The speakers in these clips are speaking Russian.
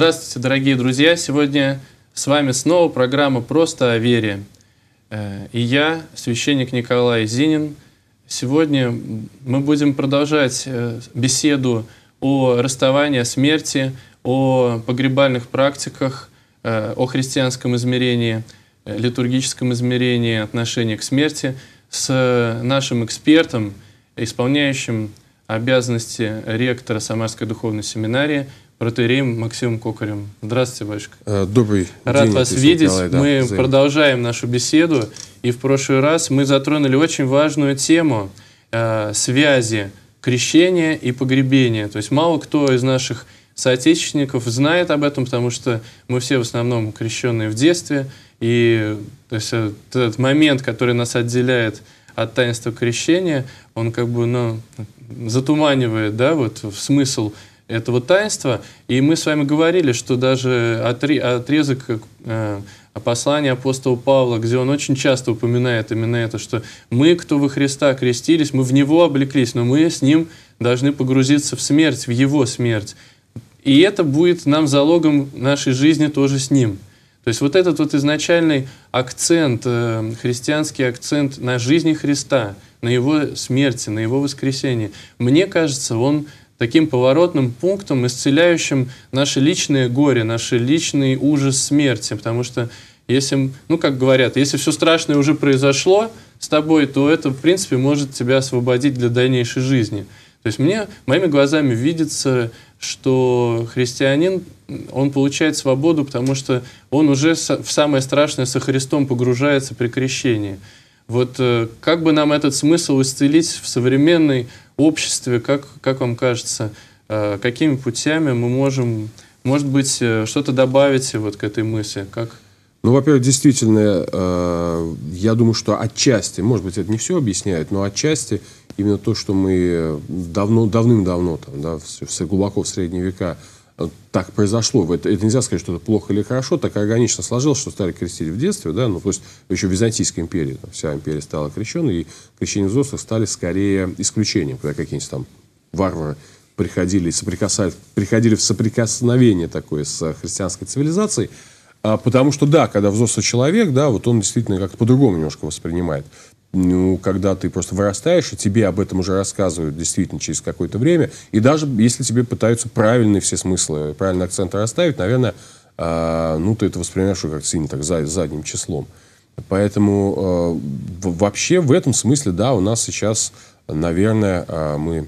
Здравствуйте, дорогие друзья! Сегодня с вами снова программа «Просто о вере». Э, и я, священник Николай Зинин. Сегодня мы будем продолжать э, беседу о расставании, о смерти, о погребальных практиках, э, о христианском измерении, литургическом измерении отношения к смерти с нашим экспертом, исполняющим обязанности ректора Самарской духовной семинарии протеереем Максимом Кокарем. Здравствуйте, батюшка. Э, добрый Рад день, вас видеть. Николай, да, мы взаимно. продолжаем нашу беседу. И в прошлый раз мы затронули очень важную тему э, связи крещения и погребения. То есть мало кто из наших соотечественников знает об этом, потому что мы все в основном крещенные в детстве. И то есть, э, этот момент, который нас отделяет от таинства крещения, он как бы ну, затуманивает да, вот, в смысл этого таинства. И мы с вами говорили, что даже отрезок э, послания апостола Павла, где он очень часто упоминает именно это, что мы, кто во Христа крестились, мы в Него облеклись, но мы с Ним должны погрузиться в смерть, в Его смерть. И это будет нам залогом нашей жизни тоже с Ним. То есть вот этот вот изначальный акцент, э, христианский акцент на жизни Христа, на Его смерти, на Его воскресении, мне кажется, он таким поворотным пунктом, исцеляющим наше личное горе, наш личный ужас смерти. Потому что если, ну как говорят, если все страшное уже произошло с тобой, то это, в принципе, может тебя освободить для дальнейшей жизни. То есть мне моими глазами видится, что христианин, он получает свободу, потому что он уже в самое страшное со Христом погружается при крещении. Вот э, как бы нам этот смысл исцелить в современной обществе, как, как вам кажется, э, какими путями мы можем, может быть, э, что-то добавить вот к этой мысли? Как, ну, во-первых, действительно, э, я думаю, что отчасти, может быть, это не все объясняет, но отчасти именно то, что мы давно, давным-давно, там, да, все глубоко в средние века так произошло. Это, это нельзя сказать, что это плохо или хорошо, так органично сложилось, что стали крестить в детстве, да, ну, то есть еще в Византийской империи, там, вся империя стала крещена, и крещение взрослых стали скорее исключением, когда какие-нибудь там варвары приходили, соприкасали, приходили в соприкосновение такое с христианской цивилизацией, а, потому что, да, когда взрослый человек, да, вот он действительно как-то по-другому немножко воспринимает ну, когда ты просто вырастаешь, и тебе об этом уже рассказывают действительно через какое-то время, и даже если тебе пытаются правильные все смыслы, правильный акцент расставить, наверное, э, ну, ты это воспринимаешь как сильно так за, задним числом. Поэтому э, вообще в этом смысле, да, у нас сейчас, наверное, э, мы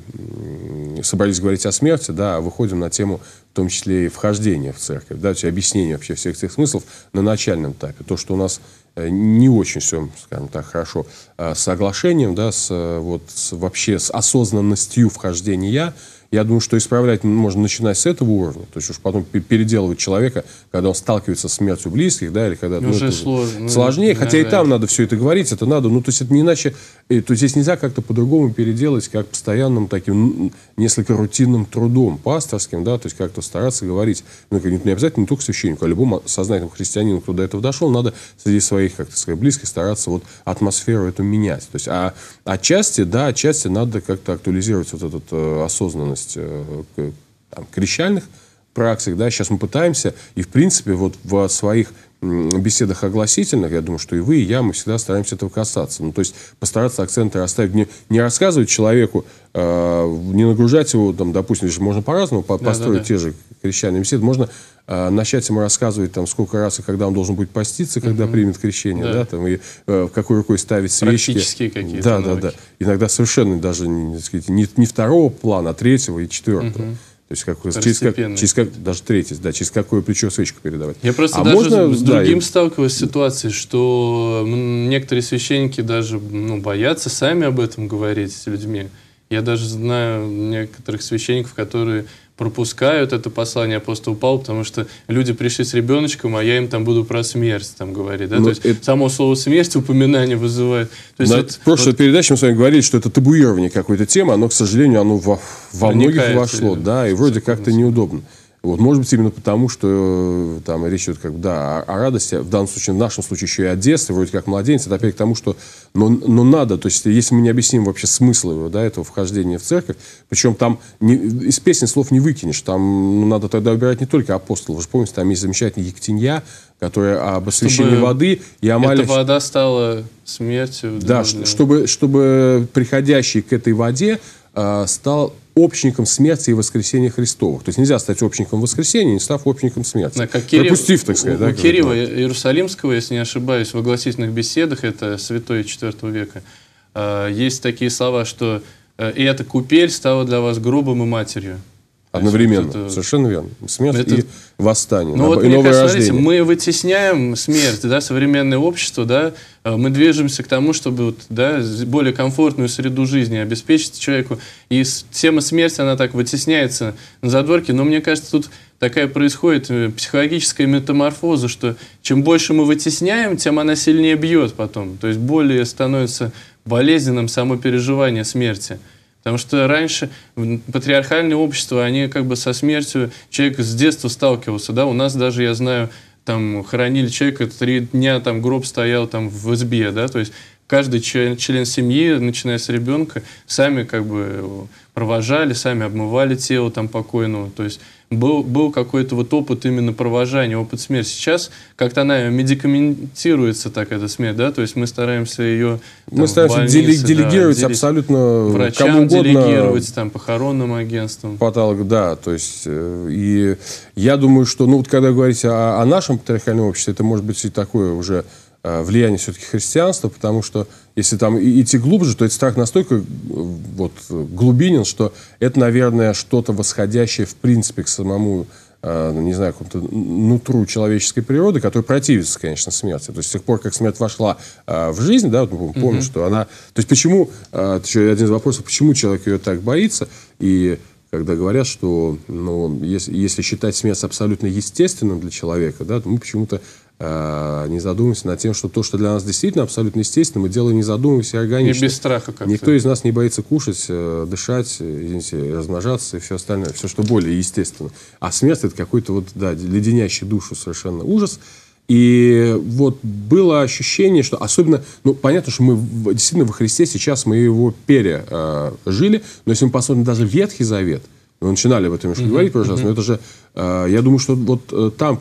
собрались говорить о смерти, да, выходим на тему в том числе и вхождения в церковь, да, то объяснение вообще всех этих смыслов на начальном этапе. То, что у нас Э, не очень все, скажем так, хорошо с э, соглашением, да, с, э, вот, с, вообще с осознанностью вхождения я думаю, что исправлять можно начинать с этого уровня, то есть уж потом переделывать человека, когда он сталкивается с смертью близких, да, или когда... Ну, ну уже сложно. Ну, сложнее, хотя и там надо все это говорить, это надо, ну, то есть это не иначе, э, то есть здесь нельзя как-то по-другому переделать, как постоянным таким несколько рутинным трудом пасторским, да, то есть как-то стараться говорить, ну, не обязательно не только священнику, а любому сознательному христианину, кто до этого дошел, надо среди своих, как-то своих близких стараться вот атмосферу эту менять. То есть, а отчасти, да, отчасти надо как-то актуализировать вот этот э, осознанность готовность э, к, там, к практик, да, сейчас мы пытаемся, и, в принципе, вот в своих беседах огласительных, я думаю, что и вы, и я, мы всегда стараемся этого касаться. Ну, то есть постараться акценты оставить, не, не рассказывать человеку, э, не нагружать его, там, допустим, же можно по-разному по построить да, да. те же крещане беседы, можно э, начать ему рассказывать, там, сколько раз и когда он должен будет поститься, когда угу. примет крещение, да, да там, и э, какой рукой ставить свечки. Практические какие-то Да, навыки. да, да. Иногда совершенно даже, не, не, не второго плана, а третьего и четвертого. Угу. То есть как, через, как, через как, даже третий, да, через какое плечо свечку передавать. Я просто а даже можно, с другим да, сталкиваюсь с ситуацией, что некоторые священники даже ну, боятся сами об этом говорить с людьми. Я даже знаю некоторых священников, которые пропускают это послание апостола Павла, потому что люди пришли с ребеночком, а я им там буду про смерть там говорить. Да? Ну, То есть это... само слово смерть упоминание вызывает. То есть, вот, в прошлой вот... передаче мы с вами говорили, что это табуирование какой-то темы, оно, к сожалению, оно во, во многих вошло, да, и вроде как-то неудобно. Вот, может быть, именно потому, что э, там речь идет как бы, да, о, о радости, в данном случае, в нашем случае еще и о детстве, вроде как младенец, это опять к тому, что, но, но надо, то есть, если мы не объясним вообще смысл его, да, этого вхождения в церковь, причем там не, из песни слов не выкинешь, там ну, надо тогда убирать не только апостолов, вы же помните, там есть замечательный Ектинья, которая об освящении чтобы воды и о Эта вода стала смертью. Да, для... чтобы, чтобы приходящий к этой воде э, стал общником смерти и воскресения Христовых. То есть нельзя стать общником воскресения, не став общником смерти. Да, как Кирилл, Пропустив, так сказать. У, да, у Кирилла да. Иерусалимского, если не ошибаюсь, в огласительных беседах, это святой IV века, э, есть такие слова, что э, «и эта купель стала для вас грубым и матерью». Одновременно, это... совершенно верно. Смерть это... и восстание, ну, вот, и новое кажется, рождение. Смотрите, мы вытесняем смерть, да, современное общество, да, э, мы движемся к тому, чтобы вот, да, более комфортную среду жизни обеспечить человеку. И тема смерти, она так вытесняется на задворке, но мне кажется, тут такая происходит э, психологическая метаморфоза, что чем больше мы вытесняем, тем она сильнее бьет потом. То есть более становится болезненным само переживание смерти. Потому что раньше патриархальные общества, они как бы со смертью человек с детства сталкивался, да, у нас даже, я знаю, там хоронили человека, три дня там гроб стоял там в избе, да, то есть каждый член, член семьи, начиная с ребенка, сами как бы э, провожали, сами обмывали тело там покойного. То есть был, был какой-то вот опыт именно провожания, опыт смерти. Сейчас как-то она медикаментируется, так эта смерть, да, то есть мы стараемся ее... Там, мы стараемся больнице, делег, делегировать да, делег... абсолютно э, врачам кому угодно. делегировать, там, похоронным агентством. Потолок, да, то есть э, и я думаю, что, ну вот когда говорите о, о нашем патриархальном обществе, это может быть и такое уже Э, влияние все-таки христианства, потому что если там идти глубже, то этот страх настолько э, вот, глубинен, что это, наверное, что-то восходящее в принципе к самому э, ну, не знаю, какому-то нутру человеческой природы, который противится, конечно, смерти. То есть с тех пор, как смерть вошла в жизнь, да, вот мы помним, Mm -hmm. что она... То есть почему, еще один из вопросов, почему человек ее так боится, и когда говорят, что ну, если, если считать смерть абсолютно естественным для человека, да, то мы почему-то Э, не задумываемся над тем, что то, что для нас действительно абсолютно естественно, мы делаем не задумываясь органично. И без страха как-то. Никто из нас не боится кушать, э, дышать, извините, размножаться и все остальное. Все, что более естественно. А смерть – это какой-то вот, да, леденящий душу совершенно ужас. И вот было ощущение, что особенно, ну, понятно, что мы действительно во Христе сейчас мы его пережили, э, но если мы посмотрим даже Ветхий Завет – мы ну, начинали об этом еще говорить в прошлый раз, но это же, э, я думаю, что вот э, там,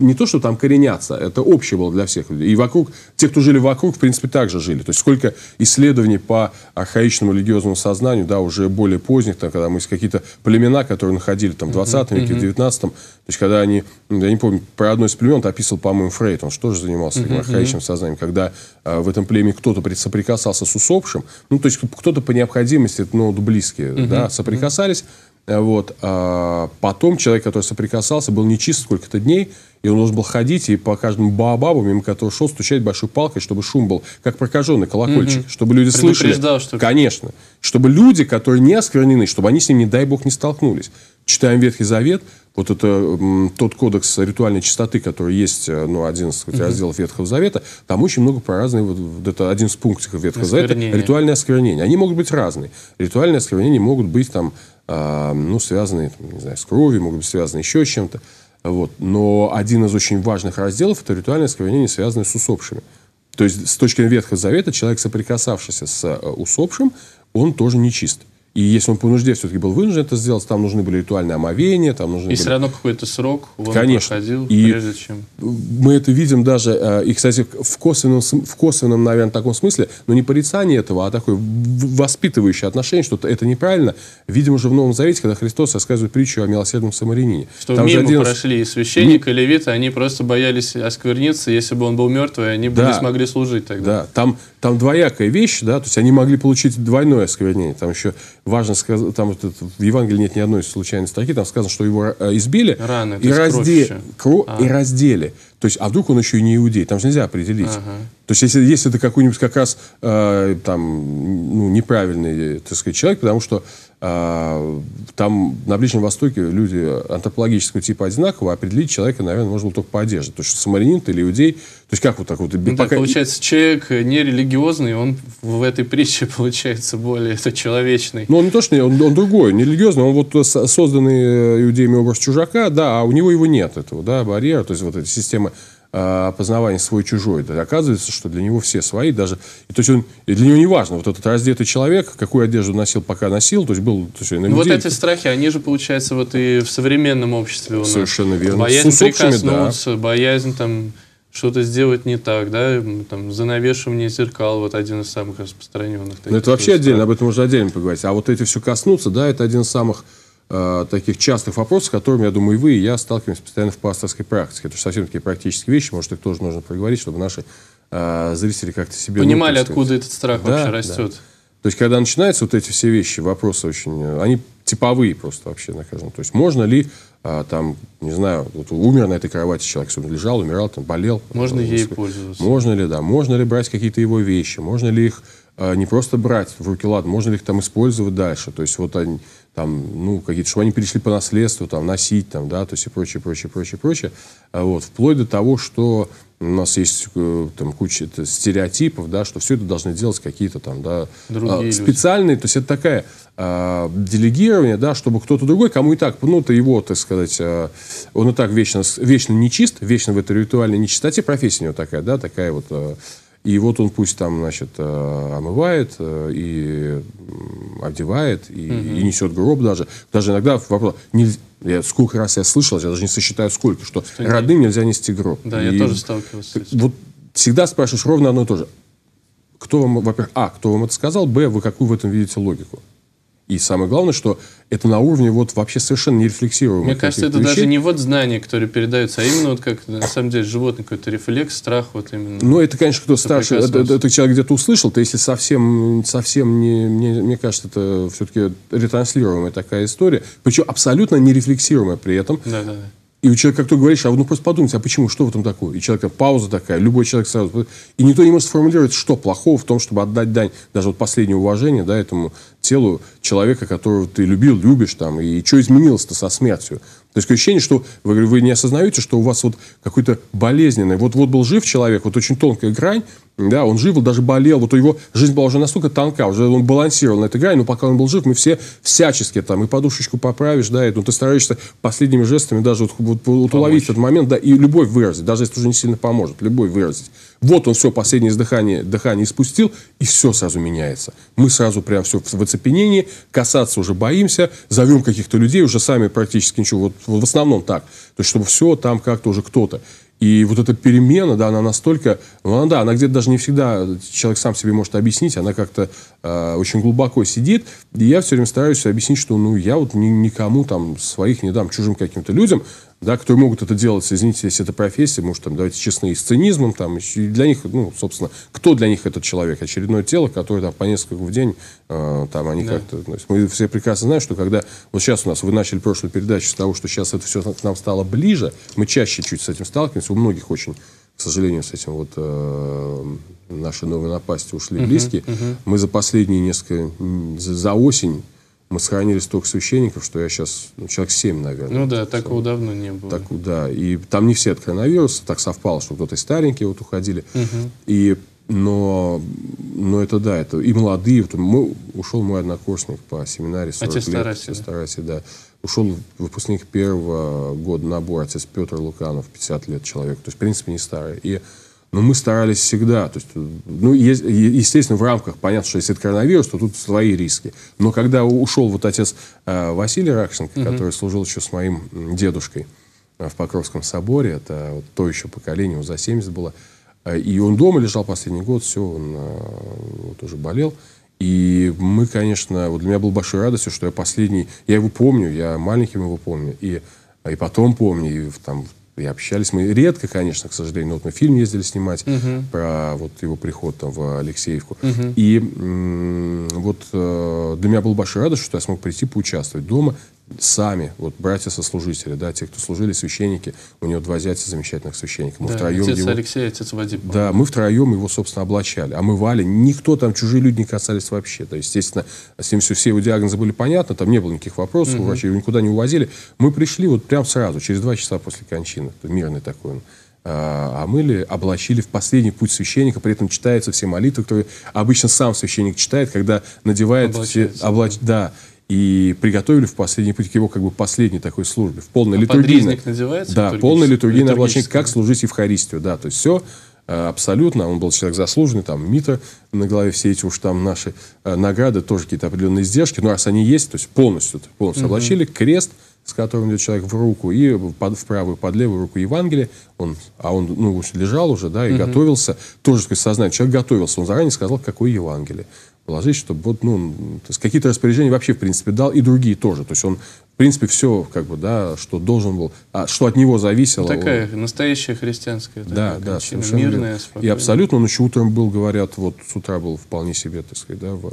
не то, что там коренятся, это общее было для всех людей. И вокруг, те, кто жили вокруг, в принципе, также жили. То есть сколько исследований по архаичному религиозному сознанию, да, уже более поздних, там, когда мы из какие-то племена, которые находили там в 20 веке, в 19 то есть когда они, ну, я не помню, про одно из племен это описывал, по-моему, Фрейд, он же тоже занимался таким архаичным сознанием, когда э, в этом племени кто-то соприкасался с усопшим, ну, то есть кто-то по необходимости, ну, вот близкие, да, соприкасались, вот. А потом человек, который соприкасался, был нечист сколько-то дней, и он должен был ходить и по каждому баобабу, мимо которого шел, стучать большой палкой, чтобы шум был, как прокаженный колокольчик, угу. чтобы люди слышали. Что Конечно. Чтобы люди, которые не осквернены, чтобы они с ним, не дай бог, не столкнулись. Читаем Ветхий Завет, вот это м, тот кодекс ритуальной чистоты, который есть, э, ну, один из угу. разделов Ветхого Завета, там очень много про разные, вот, вот это один из пунктиков Ветхого Завета, ритуальное осквернение. Они могут быть разные. Ритуальные осквернения могут быть там а, ну, связанные, там, не знаю, с кровью, могут быть связаны еще с чем-то. Вот. Но один из очень важных разделов – это ритуальное осквернение, связанное с усопшими. То есть, с точки зрения Ветхого Завета, человек, соприкасавшийся с э, усопшим, он тоже нечист. И если он по нужде все-таки был вынужден это сделать, там нужны были ритуальные омовения, там нужны И были... все равно какой-то срок он Конечно. проходил, и прежде чем... Мы это видим даже, э, и, кстати, в косвенном, в косвенном, наверное, таком смысле, но не порицание этого, а такое воспитывающее отношение, что это неправильно. Видим уже в Новом Завете, когда Христос рассказывает притчу о милосердном самарянине. Что там мимо 11... прошли и священник, и левиты, они просто боялись оскверниться, если бы он был мертвый, они да. бы не смогли служить тогда. Да, там, там двоякая вещь, да, то есть они могли получить двойное осквернение, там еще важно сказать, там вот, в Евангелии нет ни одной случайной строки, там сказано, что его э, избили Раны, и, разде... кро... а. и раздели. То есть, а вдруг он еще и не иудей? Там же нельзя определить. Ага. То есть, если, если это какой-нибудь как раз э, там, ну, неправильный, так сказать, человек, потому что э, там на Ближнем Востоке люди антропологического типа одинаково, а определить человека, наверное, можно было только по одежде. То есть, самарянин ты или иудей – то есть как вот так вот? Да, ну, пока... Получается, человек нерелигиозный, он в этой притче получается более это человечный. Но ну, он не то, что он, он другой, нерелигиозный, он вот созданный э, иудеями образ чужака, да, а у него его нет этого, да, барьера, то есть вот эта система а, опознавание свой-чужой. Да, оказывается, что для него все свои, даже... И, то есть, он, и для него не важно, вот этот раздетый человек, какую одежду носил, пока носил, то есть, был... То есть, ну, людей... Вот эти страхи, они же, получается, вот и в современном обществе у нас. Совершенно верно. Боязнь С усопшими, прикоснуться, да. боязнь там что-то сделать не так, да, там, занавешивание зеркал, вот один из самых распространенных. Но это вообще стран. отдельно, об этом можно отдельно поговорить. А вот эти все коснуться, да, это один из самых э, таких частых вопросов, с которыми, я думаю, и вы, и я сталкиваемся постоянно в пасторской практике. Это же совсем такие практические вещи, может, их тоже нужно проговорить, чтобы наши э, зрители как-то себе... Понимали, ну, откуда этот страх да, вообще растет. Да. То есть, когда начинаются вот эти все вещи, вопросы очень... Э, они типовые просто вообще, на каждом. То есть, можно ли а, там, не знаю, вот умер на этой кровати человек, лежал, умирал, там, болел. Можно ей пользоваться? Можно ли, да. Можно ли брать какие-то его вещи? Можно ли их а, не просто брать в руки, ладно, можно ли их там использовать дальше? То есть вот они, там, ну, какие-то, чтобы они перешли по наследству, там, носить, там, да, то есть и прочее, прочее, прочее, прочее. А, вот, вплоть до того, что у нас есть э, там куча это, стереотипов, да, что все это должны делать какие-то там, да, Другие а, специальные, люди. то есть это такая э, делегирование, да, чтобы кто-то другой, кому и так, ну, то его, так сказать, э, он и так вечно, вечно нечист, вечно в этой ритуальной нечистоте, профессия у него такая, да, такая вот, э, и вот он пусть там, значит, э, омывает э, и одевает и, угу. и несет гроб даже, даже иногда вопрос, нельзя, я сколько раз я слышал, я даже не сосчитаю сколько, что, что родным нельзя нести гроб. Да, и я тоже сталкивался с этим. Вот всегда спрашиваешь ровно одно и то же. Кто вам, во-первых, а, кто вам это сказал, б, вы какую в этом видите логику? И самое главное, что это на уровне вот вообще совершенно не рефлексируемых. Мне кажется, это вещей. даже не вот знания, которые передаются, а именно вот как на самом деле животный какой-то рефлекс, страх вот именно. Ну, это, конечно, кто старше, это, это, человек где-то услышал, то если совсем, совсем не, мне, мне кажется, это все-таки ретранслируемая такая история, причем абсолютно нерефлексируемая при этом. Да, да, да. И у человека, как ты говоришь, а ну просто подумайте, а почему, что в этом такое? И человека пауза такая, любой человек сразу... И никто не может сформулировать, что плохого в том, чтобы отдать дань, даже вот последнее уважение, да, этому телу человека, которого ты любил, любишь, там, и что изменилось-то со смертью. То есть ощущение, что вы, вы не осознаете, что у вас вот какой-то болезненный... Вот, вот был жив человек, вот очень тонкая грань, да, он жив, он даже болел, вот у него жизнь была уже настолько тонка, уже он балансировал на этой грани, но пока он был жив, мы все всячески там и подушечку поправишь, да, и ну, ты стараешься последними жестами даже вот, вот, вот уловить этот момент, да, и любовь выразить, даже если уже не сильно поможет, любовь выразить. Вот он все, последнее дыхание, дыхание испустил, и все сразу меняется. Мы сразу прям все в оцепенении, касаться уже боимся, зовем каких-то людей, уже сами практически ничего, вот, вот в основном так, то есть чтобы все там как-то уже кто-то. И вот эта перемена, да, она настолько, ну, она, да, она где-то даже не всегда человек сам себе может объяснить, она как-то э, очень глубоко сидит. И я все время стараюсь объяснить, что, ну, я вот ни, никому там своих не дам, чужим каким-то людям, да, которые могут это делать, извините, если это профессия, может, там, давайте честны, и с цинизмом, там, и для них, ну, собственно, кто для них этот человек? Очередное тело, которое там по несколько в день, э, там, они да. как-то, ну, мы все прекрасно знаем, что когда, вот сейчас у нас, вы начали прошлую передачу с того, что сейчас это все к нам стало ближе, мы чаще чуть с этим сталкиваемся, у многих очень, к сожалению, с этим вот э, наши новые напасти ушли uh-huh, близкие. Uh-huh. Мы за последние несколько, за, за осень мы сохранили столько священников, что я сейчас ну, человек семь, наверное. Ну да, такого что, давно не было. Так, да, и там не все от коронавируса, так совпало, что кто-то и старенькие вот уходили. Угу. И, но, но это да, это и молодые. Вот мы, ушел мой однокурсник по семинаре 40 отец лет. Старатель. Отец старатель, да. Ушел выпускник первого года набора, отец Петр Луканов, 50 лет человек. То есть, в принципе, не старый. И но мы старались всегда. То есть, ну, естественно, в рамках, понятно, что если это коронавирус, то тут свои риски. Но когда ушел вот отец э, Василий Ракшенко, угу. который служил еще с моим дедушкой э, в Покровском соборе, это вот то еще поколение, он за 70 было, э, и он дома лежал последний год, все, он э, вот уже болел. И мы, конечно, вот для меня было большой радостью, что я последний, я его помню, я маленьким его помню, и, э, и потом помню, и в там и общались. Мы редко, конечно, к сожалению, вот мы фильм ездили снимать Uh -huh. про вот его приход там в Алексеевку. Uh -huh. И вот э, для меня была большой радость, что я смог прийти поучаствовать дома сами, вот братья-сослужители, да, те, кто служили, священники, у него два зятя замечательных священников. Мы да, втроем отец его, Алексей, отец Вадим. Да, мы втроем его, собственно, облачали, омывали. А никто там, чужие люди не касались вообще. Да, естественно, с ним все, все его диагнозы были понятны, там не было никаких вопросов, угу. врачи его никуда не увозили. Мы пришли вот прям сразу, через два часа после кончины, мирный такой он а омыли, облачили в последний путь священника, при этом читаются все молитвы, которые обычно сам священник читает, когда надевает Облачается, все... Облач... да и приготовили в последний путь к его как бы последней такой службе, в полной а литургийной. надевается. Да, полная литургия на облачение, как служить Евхаристию, да, то есть все э, абсолютно, он был человек заслуженный, там мита на голове, все эти уж там наши э, награды, тоже какие-то определенные издержки, но ну, раз они есть, то есть полностью, полностью угу. облачили, крест, с которым идет человек в руку, и под, в правую, под левую руку Евангелие, он, а он, ну, лежал уже, да, и угу. готовился, тоже, так сказать, сознание, человек готовился, он заранее сказал, какое Евангелие положить, чтобы вот, ну, то есть какие-то распоряжения вообще, в принципе, дал, и другие тоже. То есть он, в принципе, все, как бы, да, что должен был, а, что от него зависело. такая он... настоящая христианская такая да, да, совершенно мирная, спокойная. И абсолютно, он ну, еще утром был, говорят, вот с утра был вполне себе, так сказать, да, в,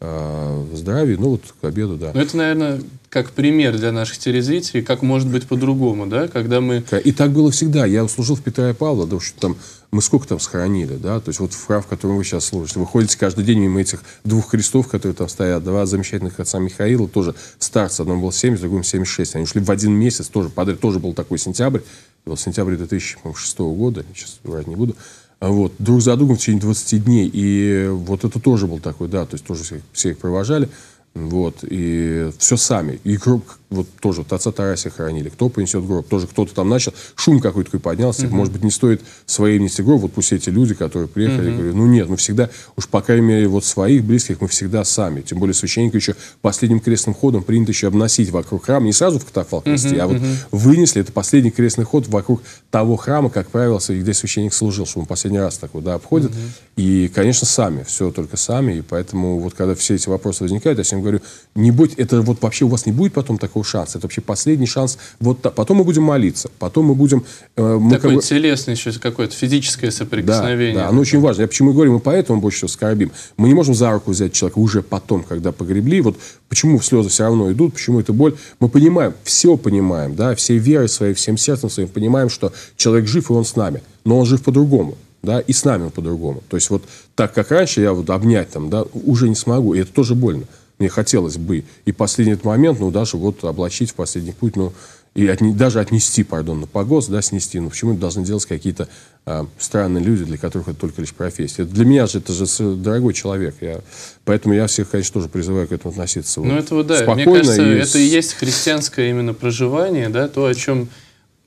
а, в здравии, ну вот к обеду, да. Но ну, это, наверное, как пример для наших телезрителей, как может быть по-другому, да, когда мы... И так было всегда. Я служил в Петра и Павла, да, что там мы сколько там сохранили, да, то есть вот храм, в котором вы сейчас служите, вы ходите каждый день мимо этих двух крестов, которые там стоят, два замечательных отца Михаила, тоже старца, одному было 70, другому 76, они шли в один месяц, тоже, подряд, тоже был такой сентябрь, был сентябрь 2006 года, сейчас врать не буду, а вот, друг за другом в течение 20 дней, и вот это тоже был такой, да, то есть тоже всех, всех провожали, вот, и все сами. И гроб, вот тоже вот отца Тарасия хоронили. Кто принесет гроб? Тоже кто-то там начал. Шум какой-то поднялся. Uh -huh. Может быть, не стоит свои внести гроб. Вот пусть эти люди, которые приехали, угу. Uh -huh. говорят, ну нет, мы всегда, уж по крайней мере, вот своих близких мы всегда сами. Тем более священник еще последним крестным ходом принято еще обносить вокруг храма. Не сразу в катафалк нести, угу, uh -huh. а вот угу. вынесли. Это последний крестный ход вокруг того храма, как правило, где священник служил, что он последний раз такой, да, обходит. Угу. И, конечно, сами. Все только сами. И поэтому вот когда все эти вопросы возникают, я всем всем говорю, не будь, это вот вообще у вас не будет потом такого шанса. Это вообще последний шанс. Вот та, потом мы будем молиться, потом мы будем... Э, мы Такое как... телесное еще какое-то физическое соприкосновение. Да, да оно очень важно. Я почему говорю, мы поэтому больше всего скорбим. Мы не можем за руку взять человека уже потом, когда погребли. Вот почему слезы все равно идут, почему это боль. Мы понимаем, все понимаем, да, всей верой своей, всем сердцем своим понимаем, что человек жив, и он с нами. Но он жив по-другому да, и с нами по-другому. То есть вот так, как раньше, я вот обнять там, да, уже не смогу, и это тоже больно мне хотелось бы и последний этот момент, ну, даже вот облачить в последний путь, ну, и отне, даже отнести, пардон, на погост, да, снести, ну, почему это должны делать какие-то э, странные люди, для которых это только лишь профессия. Для меня же это же дорогой человек, я, поэтому я всех, конечно, тоже призываю к этому относиться. Вот, ну, это вот, да, спокойно мне кажется, и... это и есть христианское именно проживание, да, то, о чем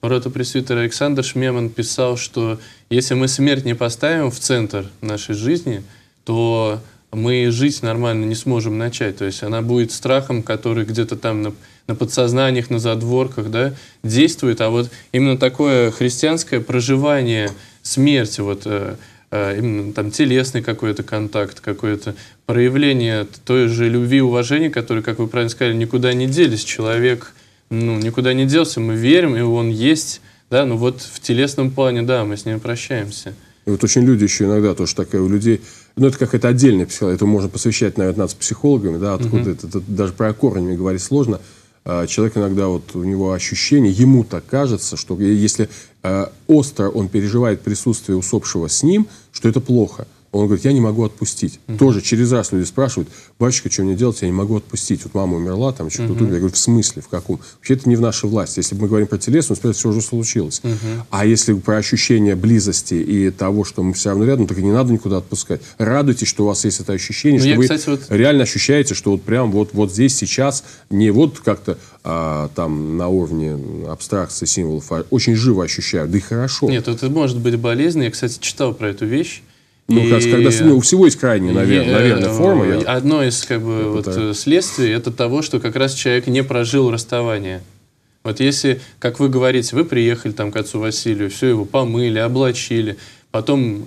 протопресвитер Александр Шмеман писал, что если мы смерть не поставим в центр нашей жизни, то мы жить нормально не сможем начать. То есть она будет страхом, который где-то там на, на подсознаниях, на задворках да, действует. А вот именно такое христианское проживание смерти, вот, э, э, именно там телесный какой-то контакт, какое-то проявление той же любви и уважения, которые, как вы правильно сказали, никуда не делись. Человек ну, никуда не делся, мы верим, и он есть. Да, ну вот в телесном плане, да, мы с ним прощаемся. И вот очень люди еще иногда, тоже такая у людей, ну, это какая-то отдельная психология, это можно посвящать, наверное, психологами, да, откуда угу. это, это, даже про мне говорить сложно. А, человек иногда, вот у него ощущение, ему так кажется, что э, если э, остро он переживает присутствие усопшего с ним, что это плохо. Он говорит, я не могу отпустить. Угу. Тоже через раз люди спрашивают, батюшка, что мне делать, я не могу отпустить. Вот мама умерла, там что-то угу. Я говорю, в смысле, в каком? Вообще это не в нашей власти. Если мы говорим про телесную смерть, все уже случилось. Угу. А если про ощущение близости и того, что мы все равно рядом, так и не надо никуда отпускать. Радуйтесь, что у вас есть это ощущение, Но ну, что я, вы кстати, вот... реально ощущаете, что вот прям вот, вот здесь, сейчас, не вот как-то а, там на уровне абстракции символов, а очень живо ощущаю. Да и хорошо. Нет, это может быть болезнь. Я, кстати, читал про эту вещь ну, и... как, когда, ну, у всего есть крайняя, наверное, и, э, наверное форма. Я... Э, одно из как бы, я вот, пытаюсь. Э, следствий – это того, что как раз человек не прожил расставание. Вот если, как вы говорите, вы приехали там к отцу Василию, все его помыли, облачили, потом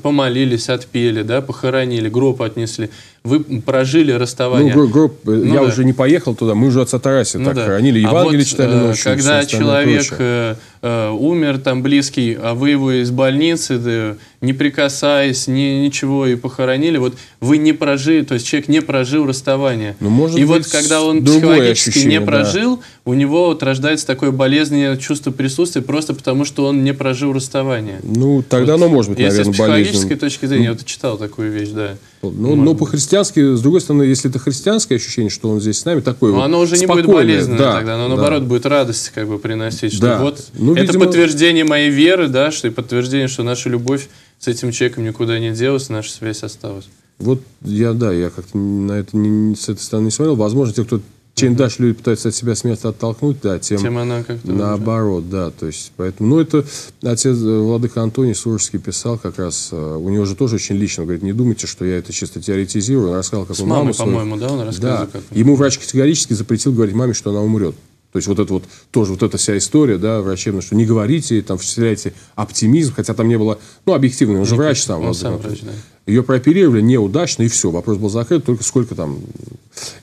помолились, отпели, да, похоронили, гроб отнесли. Вы прожили расставание. Ну, групп, ну, я да. уже не поехал туда, мы уже от Сатараси ну, так да. хранили. Евангелие а вот, читали э, ночью. Когда человек э, э, умер, там близкий, а вы его из больницы, да, не прикасаясь, ни, ничего, и похоронили, вот вы не прожили, то есть человек не прожил расставание. Ну, может и быть, вот когда он психологически ощущение, не прожил, да. у него вот рождается такое болезненное чувство присутствия просто потому, что он не прожил расставание. Ну, тогда вот, оно может быть, наверное, болезненным. Если с психологической болезненным. точки зрения, ну, я вот читал такую вещь, да. Ну, но, ну, ну, по христианству христианский, с другой стороны, если это христианское ощущение, что он здесь с нами, такое вот Оно уже не будет болезненно да, тогда, оно, наоборот, да. будет радость как бы приносить, что да. вот ну, это видимо... подтверждение моей веры, да, что и подтверждение, что наша любовь с этим человеком никуда не делась, наша связь осталась. Вот я, да, я как-то на это не, с этой стороны не смотрел. Возможно, те, кто чем дальше люди пытаются от себя смерть оттолкнуть, да, тем, тем она как-то наоборот, нужна. да. То есть, поэтому, ну, это отец э, Владыка Антоний Сурожский писал как раз, э, у него же тоже очень лично, он говорит, не думайте, что я это чисто теоретизирую. Он рассказал, как С он мамой, маму по-моему, да, он рассказывал, да. как Ему врач категорически запретил говорить маме, что она умрет. То есть вот это вот тоже вот эта вся история, да, врачебная, что не говорите, там вселяйте оптимизм, хотя там не было, ну, объективно, он же ну, врач сам. Он сам врач, да. Ее прооперировали неудачно, и все, вопрос был закрыт, только сколько там.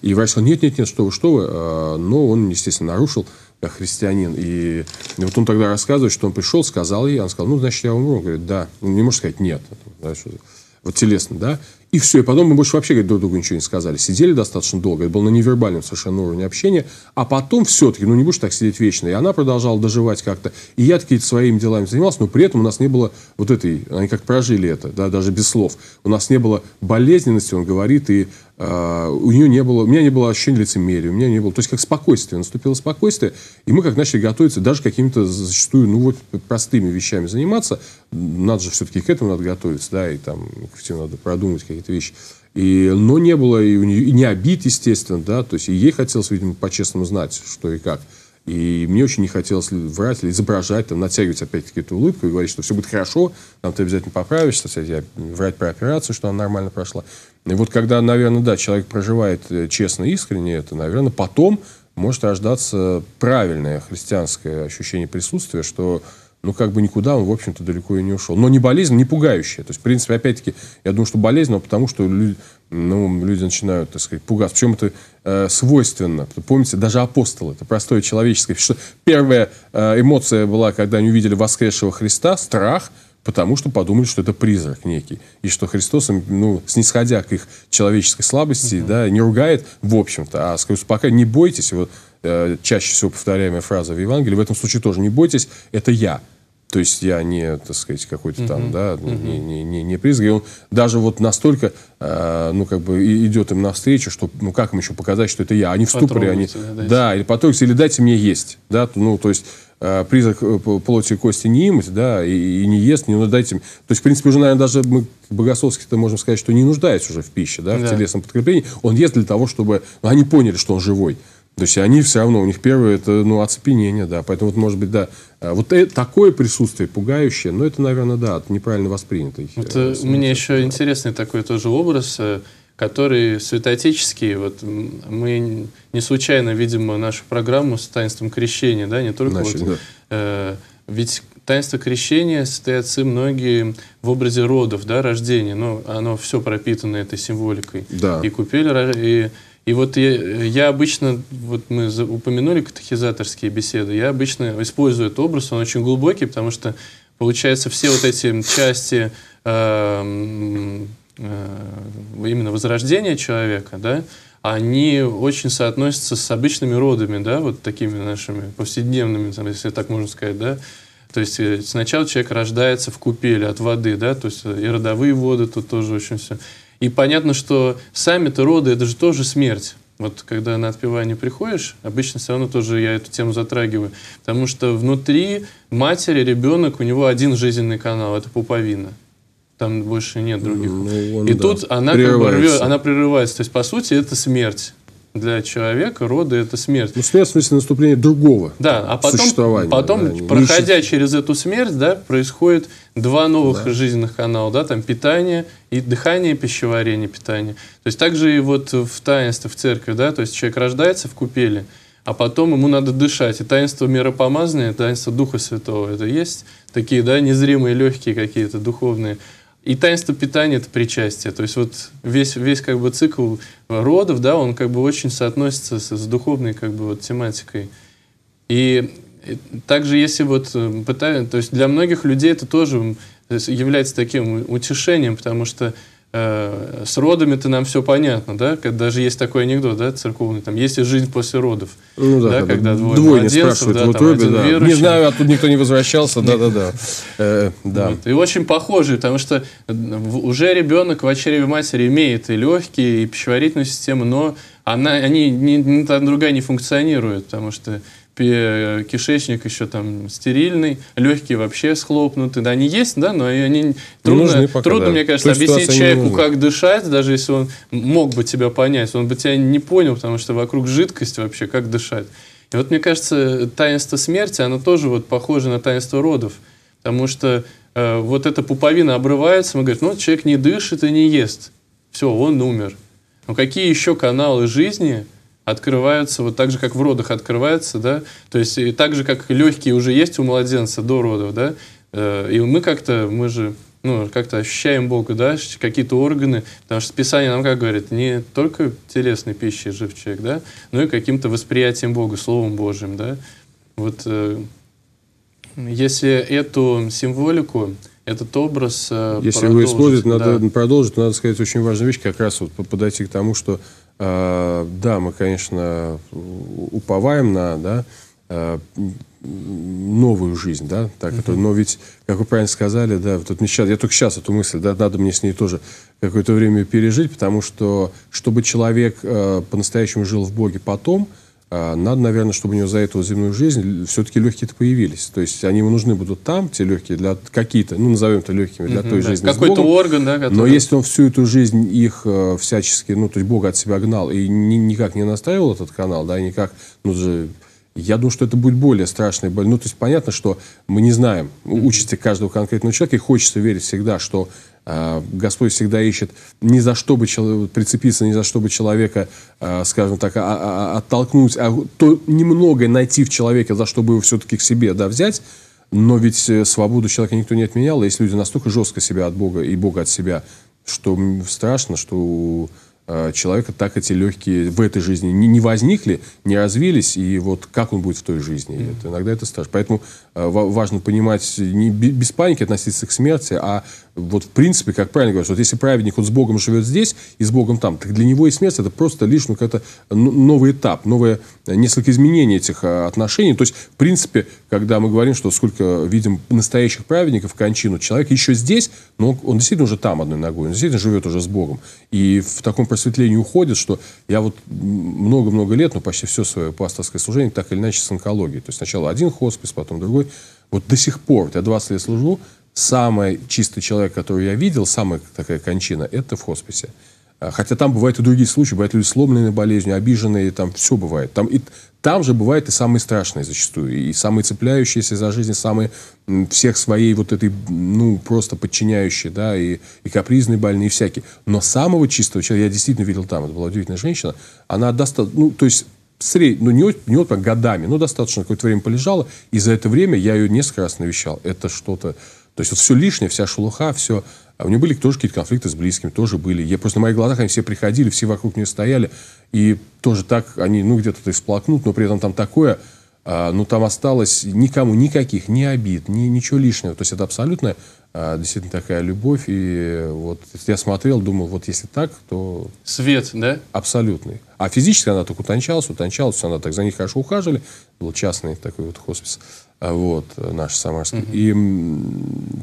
И врач сказал, нет-нет-нет, что вы, что вы. Э, но он, естественно, нарушил, как э, христианин. И вот он тогда рассказывает, что он пришел, сказал ей, он сказал, ну, значит, я умру. Он говорит, да. Он не может сказать нет. Вот телесно, да. И все. И потом мы больше вообще друг другу ничего не сказали. Сидели достаточно долго. Это было на невербальном совершенно уровне общения. А потом все-таки, ну не будешь так сидеть вечно. И она продолжала доживать как-то. И я какие-то своими делами занимался. Но при этом у нас не было вот этой... Они как прожили это, да, даже без слов. У нас не было болезненности, он говорит, и а, у нее не было, у меня не было ощущения лицемерия, у меня не было, то есть как спокойствие, наступило спокойствие, и мы как начали готовиться даже какими-то зачастую, ну вот, простыми вещами заниматься, надо же все-таки к этому надо готовиться, да, и там все надо продумать какие-то вещи. И, но не было и у нее, и не обид, естественно, да, то есть и ей хотелось, видимо, по-честному знать, что и как. И мне очень не хотелось врать или изображать, там, натягивать опять какие-то улыбку и говорить, что все будет хорошо, там ты обязательно поправишься, кстати, врать про операцию, что она нормально прошла. И вот когда, наверное, да, человек проживает э, честно и искренне это, наверное, потом может рождаться правильное христианское ощущение присутствия, что ну, как бы никуда он, в общем-то, далеко и не ушел. Но не болезнь, не пугающая. То есть, в принципе, опять-таки, я думаю, что болезнь, но потому что люди, ну, люди начинают, так сказать, пугаться. Причем это э, свойственно. Помните, даже апостолы, это простое человеческое. Что первая э, эмоция была, когда они увидели воскресшего Христа, страх – потому что подумали, что это призрак некий, и что Христос, ну, снисходя к их человеческой слабости, угу. да, не ругает, в общем-то, а скажет, пока не бойтесь, вот э, чаще всего повторяемая фраза в Евангелии, в этом случае тоже не бойтесь, это я. То есть я не, так сказать, какой-то угу. там, да, угу. не, не, не, не призрак. И он даже вот настолько, э, ну, как бы идет им навстречу, что, ну, как им еще показать, что это я? Они в ступоре, они... Да, да, или потрогайте, или дайте мне есть, да, ну, то есть Э, призрак э, плоти и кости не имать, да, и, и не ест, не надайте. То есть, в принципе, уже, наверное, даже мы богословски-то можем сказать, что не нуждается уже в пище, да, да. в телесном подкреплении. Он ест для того, чтобы... Ну, они поняли, что он живой. То есть, они все равно, у них первое, это, ну, оцепенение, да. Поэтому, вот, может быть, да, э, вот это, такое присутствие пугающее, но это, наверное, да, неправильно воспринятое. Это у меня еще да. интересный такой тоже образ которые святоотеческие. Вот мы не случайно, видимо, нашу программу с таинством крещения, да, не только Значит, вот, да. Э, ведь таинство крещения стоятся многие в образе родов, да, рождения, но оно все пропитано этой символикой. Да. И купель, и, и вот я, я обычно, вот мы упомянули катехизаторские беседы, я обычно использую этот образ, он очень глубокий, потому что, получается, все вот эти части э, Э, именно возрождение человека, да, они очень соотносятся с обычными родами, да, вот такими нашими повседневными, если так можно сказать, да. То есть э, сначала человек рождается в купели от воды, да, то есть э, и родовые воды тут тоже очень все. И понятно, что сами-то роды, это же тоже смерть. Вот когда на отпевание приходишь, обычно все равно тоже я эту тему затрагиваю, потому что внутри матери ребенок, у него один жизненный канал, это пуповина. Там больше нет других. Ну, он, и да, тут она как бы рвет, она прерывается. То есть, по сути, это смерть для человека роды это смерть. Ну, смерть в смысле наступление другого. Да, а потом, потом да, проходя нищий. через эту смерть, да, происходит два новых да. жизненных канала, да, там питание и дыхание, пищеварение, питание. То есть также и вот в таинстве в церкви, да, то есть человек рождается в купели, а потом ему надо дышать. И таинство миропомазания, таинство Духа Святого, это есть такие, да, незримые, легкие какие-то духовные и таинство питания – это причастие. То есть вот весь, весь как бы цикл родов, да, он как бы очень соотносится с, с духовной как бы вот тематикой. И также если вот э, пытаются, то есть для многих людей это тоже является таким утешением, потому что Э, с родами-то нам все понятно, да, даже есть такой анекдот, да, церковный, там, есть и жизнь после родов, ну, да, да когда двое двое, да, вот там, обе, один да. Не знаю, а тут никто не возвращался, да-да-да. да. Э, и очень похожий, потому что уже ребенок в очереве матери имеет и легкие, и пищеварительную систему, но она, они, ни, ни, ни, другая не функционирует, потому что кишечник еще там стерильный, легкие вообще схлопнуты. Да, они есть, да, но они не трудно, нужны пока, трудно да. мне кажется, Тут объяснить человеку, как дышать, даже если он мог бы тебя понять, он бы тебя не понял, потому что вокруг жидкость вообще, как дышать. И вот мне кажется, таинство смерти, оно тоже вот похоже на таинство родов, потому что э, вот эта пуповина обрывается, мы говорим, ну, человек не дышит и не ест, все, он умер. Но какие еще каналы жизни – открываются, вот так же, как в родах открываются, да, то есть и так же, как легкие уже есть у младенца до родов, да, э, и мы как-то, мы же ну, как-то ощущаем Бога, да, какие-то органы, потому что Писание нам как говорит, не только телесной пищей жив человек, да, но и каким-то восприятием Бога, Словом Божьим, да. Вот э, если эту символику, этот образ э, Если его использовать, да. надо продолжить, надо сказать очень важную вещь, как раз вот подойти к тому, что Э, да, мы, конечно, уповаем на да, э, новую жизнь, да, так uh-huh. это, но ведь, как вы правильно сказали, да, вот мне сейчас, я только сейчас эту мысль, да, надо мне с ней тоже какое-то время пережить, потому что, чтобы человек э, по-настоящему жил в Боге потом, э, а надо, наверное, чтобы у него за эту земную жизнь все-таки легкие-то появились. То есть они ему нужны будут там, те легкие, для какие-то, ну, назовем это легкими, для той да. жизни Какой-то орган, да? Который... Но если он всю эту жизнь их э, всячески, ну, то есть Бог от себя гнал и ни, никак не настраивал этот канал, да, и никак, ну, же, я думаю, что это будет более страшная боль. Ну, то есть понятно, что мы не знаем участи каждого конкретного человека, и хочется верить всегда, что а, Господь всегда ищет не за что бы прицепиться, не за что бы человека, а, скажем так, а, оттолкнуть, а то немногое найти в человеке, за что бы его все-таки к себе да, взять. Но ведь э, свободу человека никто не отменял. Есть люди настолько жестко себя от Бога и Бога от себя, что страшно, что Э, человека так эти легкие в этой жизни не, не возникли, не развились, и вот как он будет в той жизни. Mm-hmm. Это, иногда это страшно. Поэтому э, важно понимать, не без паники относиться к смерти, а вот в принципе, как правильно говорят, вот если праведник, он с Богом живет здесь и с Богом там, так для него и смерть это просто лишь ну, какой-то новый этап, новое, э, несколько изменений этих э, отношений. То есть, в принципе, когда мы говорим, что сколько видим настоящих праведников, кончину, человек еще здесь, но он, он действительно уже там одной ногой, он действительно живет уже с Богом. И в таком просветлению уходит, что я вот много-много лет, ну, почти все свое пасторское служение так или иначе с онкологией. То есть сначала один хоспис, потом другой. Вот до сих пор, вот я 20 лет служу, самый чистый человек, который я видел, самая такая кончина, это в хосписе. А, хотя там бывают и другие случаи, бывают люди сломленные болезнью, обиженные, там все бывает. Там, и, там же бывают и самые страшные зачастую, и самые цепляющиеся за жизнь, самые всех своей вот этой, ну, просто подчиняющие, да, и, и капризные больные, и всякие. Но самого чистого человека, я действительно видел там, это была удивительная женщина, она достаточно, ну, то есть средь, ну, не, не вот так годами, но достаточно какое-то время полежала, и за это время я ее несколько раз навещал. Это что-то то есть вот все лишнее, вся шелуха, все... А у нее были тоже какие-то конфликты с близкими, тоже были. Я просто на моих глазах они все приходили, все вокруг меня стояли. И тоже так они, ну, где-то всплакнут, но при этом там такое... А, ну, там осталось никому никаких, ни обид, ни, ничего лишнего. То есть это абсолютно а, действительно такая любовь. И вот я смотрел, думал, вот если так, то... Свет, да? Абсолютный. А физически она так утончалась, утончалась, она так за них хорошо ухаживали. Был частный такой вот хоспис. А, вот, э, наша самарская. Угу. И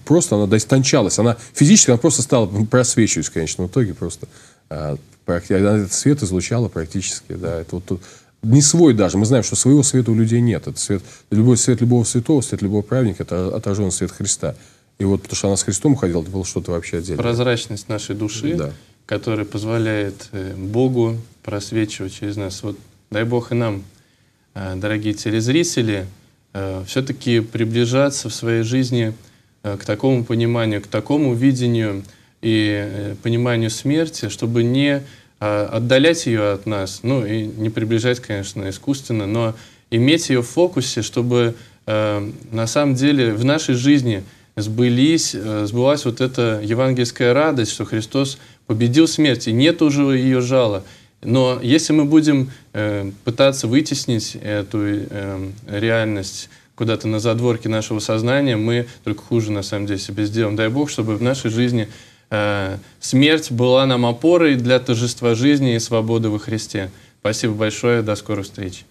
просто она доистончалась. Она физически она просто стала конечно в итоге просто. А, она этот свет излучала практически, да, это вот тут не свой даже. Мы знаем, что своего света у людей нет. Это свет, любой свет любого святого, свет любого праведника, это отражен свет Христа. И вот потому что она с Христом уходила это было что-то вообще отдельное. Прозрачность нашей души, да. которая позволяет э, Богу просвечивать через нас. Вот дай Бог и нам, э, дорогие телезрители, Э, все-таки приближаться в своей жизни э, к такому пониманию, к такому видению и э, пониманию смерти, чтобы не отдалять ее от нас, ну и не приближать, конечно, искусственно, но иметь ее в фокусе, чтобы на самом деле в нашей жизни сбылись, сбылась вот эта евангельская радость, что Христос победил смерть, и нет уже ее жала – но если мы будем э, пытаться вытеснить эту э, реальность куда-то на задворке нашего сознания, мы только хуже на самом деле себе сделаем. Дай бог, чтобы в нашей жизни э, смерть была нам опорой для торжества жизни и свободы во Христе. Спасибо большое, до скорых встреч.